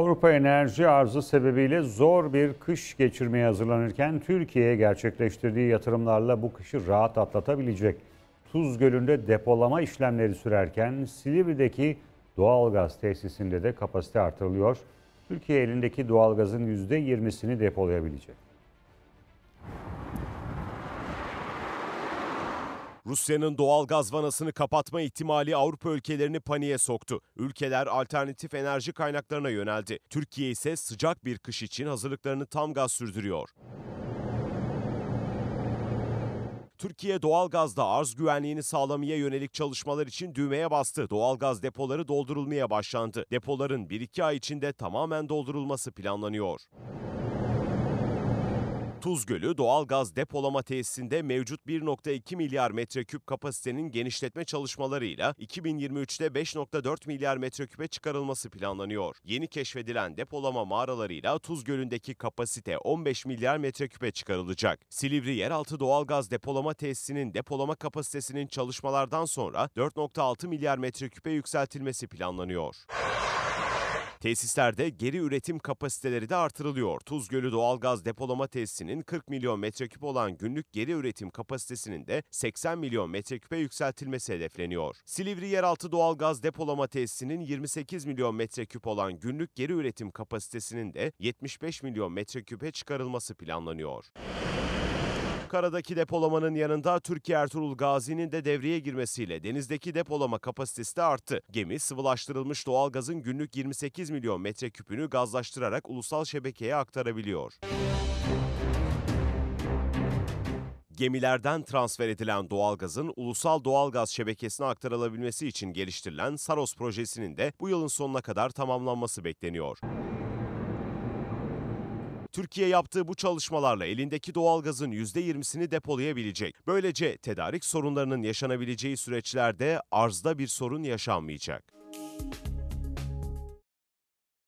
Avrupa enerji arzı sebebiyle zor bir kış geçirmeye hazırlanırken Türkiye'ye gerçekleştirdiği yatırımlarla bu kışı rahat atlatabilecek. Tuz Gölü'nde depolama işlemleri sürerken Silivri'deki doğalgaz tesisinde de kapasite artırılıyor. Türkiye elindeki doğalgazın %20'sini depolayabilecek. Rusya'nın doğal gaz vanasını kapatma ihtimali Avrupa ülkelerini paniğe soktu. Ülkeler alternatif enerji kaynaklarına yöneldi. Türkiye ise sıcak bir kış için hazırlıklarını tam gaz sürdürüyor. Türkiye doğalgazda arz güvenliğini sağlamaya yönelik çalışmalar için düğmeye bastı. Doğalgaz depoları doldurulmaya başlandı. Depoların 1-2 ay içinde tamamen doldurulması planlanıyor. Tuzgölü doğalgaz depolama tesisinde mevcut 1.2 milyar metreküp kapasitenin genişletme çalışmalarıyla 2023'te 5.4 milyar metreküpe çıkarılması planlanıyor. Yeni keşfedilen depolama mağaralarıyla Tuzgölü'ndeki kapasite 15 milyar metreküpe çıkarılacak. Silivri yeraltı doğalgaz depolama tesisinin depolama kapasitesinin çalışmalardan sonra 4.6 milyar metreküpe yükseltilmesi planlanıyor. Tesislerde geri üretim kapasiteleri de artırılıyor. Tuzgölü doğalgaz depolama tesisinin 40 milyon metreküp olan günlük geri üretim kapasitesinin de 80 milyon metreküpe yükseltilmesi hedefleniyor. Silivri yeraltı doğalgaz depolama tesisinin 28 milyon metreküp olan günlük geri üretim kapasitesinin de 75 milyon metreküpe çıkarılması planlanıyor. Kara'daki depolamanın yanında Türkiye Ertuğrul Gazi'nin de devreye girmesiyle denizdeki depolama kapasitesi de arttı. Gemi sıvılaştırılmış doğalgazın günlük 28 milyon metreküpünü gazlaştırarak ulusal şebekeye aktarabiliyor. Gemilerden transfer edilen doğalgazın ulusal doğalgaz şebekesine aktarılabilmesi için geliştirilen Saros projesinin de bu yılın sonuna kadar tamamlanması bekleniyor. Türkiye yaptığı bu çalışmalarla elindeki doğalgazın %20'sini depolayabilecek. Böylece tedarik sorunlarının yaşanabileceği süreçlerde arzda bir sorun yaşanmayacak.